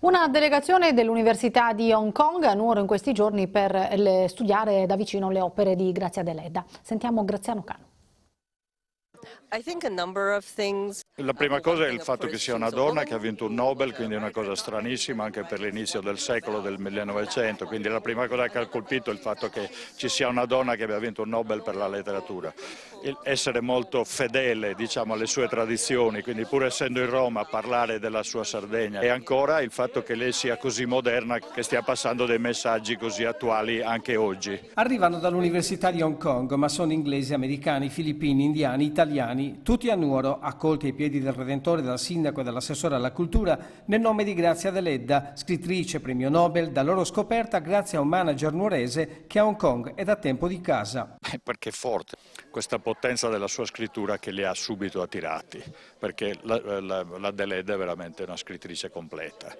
Una delegazione dell'Università di Hong Kong a Nuoro in questi giorni per studiare da vicino le opere di Grazia Deledda. Sentiamo Graziano Cano. La prima cosa è il fatto che sia una donna che ha vinto un Nobel, quindi è una cosa stranissima anche per l'inizio del secolo del 1900, quindi la prima cosa che ha colpito è il fatto che ci sia una donna che abbia vinto un Nobel per la letteratura essere molto fedele diciamo, alle sue tradizioni, quindi pur essendo in Roma parlare della sua Sardegna e ancora il fatto che lei sia così moderna che stia passando dei messaggi così attuali anche oggi. Arrivano dall'Università di Hong Kong, ma sono inglesi, americani, filippini, indiani, italiani, tutti a Nuoro, accolti ai piedi del Redentore, dal sindaco e dall'assessore alla cultura, nel nome di Grazia Deledda, scrittrice premio Nobel, da loro scoperta grazie a un manager nuorese che a Hong Kong è da tempo di casa. Eh, perché è forte questa potenza della sua scrittura che li ha subito attirati, perché la, eh, la, la Delede è veramente una scrittrice completa.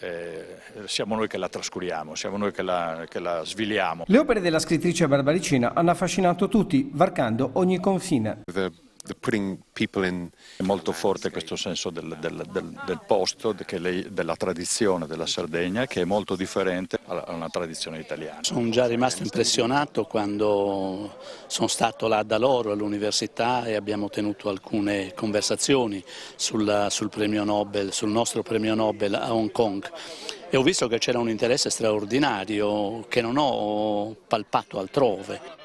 Eh, siamo noi che la trascuriamo, siamo noi che la, che la sviliamo. Le opere della scrittrice barbaricina hanno affascinato tutti, varcando ogni confine. The è molto forte questo senso del, del, del, del posto, lei, della tradizione della Sardegna, che è molto differente alla, alla tradizione italiana. Sono già rimasto impressionato quando sono stato là da loro all'università e abbiamo tenuto alcune conversazioni sul, sul, Nobel, sul nostro premio Nobel a Hong Kong e ho visto che c'era un interesse straordinario che non ho palpato altrove.